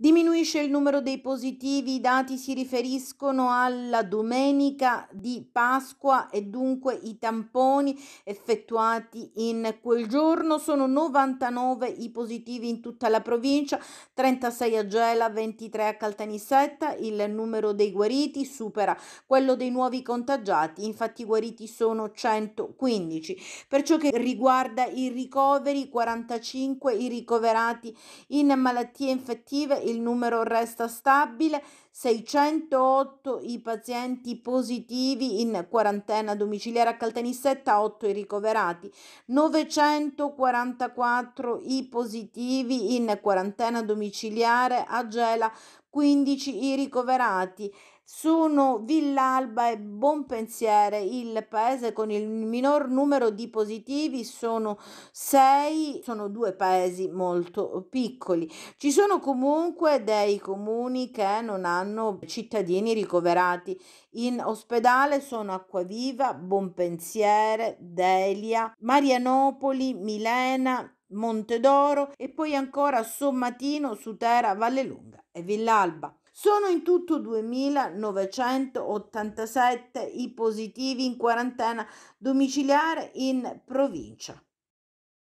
Diminuisce il numero dei positivi, i dati si riferiscono alla domenica di Pasqua e dunque i tamponi effettuati in quel giorno. Sono 99 i positivi in tutta la provincia, 36 a Gela, 23 a Caltanissetta. Il numero dei guariti supera quello dei nuovi contagiati, infatti i guariti sono 115. Per ciò che riguarda i ricoveri, 45 i ricoverati in malattie infettive il numero resta stabile, 608 i pazienti positivi in quarantena domiciliare a Caltanissetta, 8 i ricoverati, 944 i positivi in quarantena domiciliare a Gela, 15 i ricoverati. Sono Villalba e Bonpensiere il paese con il minor numero di positivi, sono 6, sono due paesi molto piccoli. Ci sono comunque dei comuni che non hanno cittadini ricoverati. In ospedale sono Acquaviva, Bonpensiere, Delia, Marianopoli, Milena, Montedoro e poi ancora Sommatino, Sutera, Vallelunga e Villalba. Sono in tutto 2.987 i positivi in quarantena domiciliare in provincia.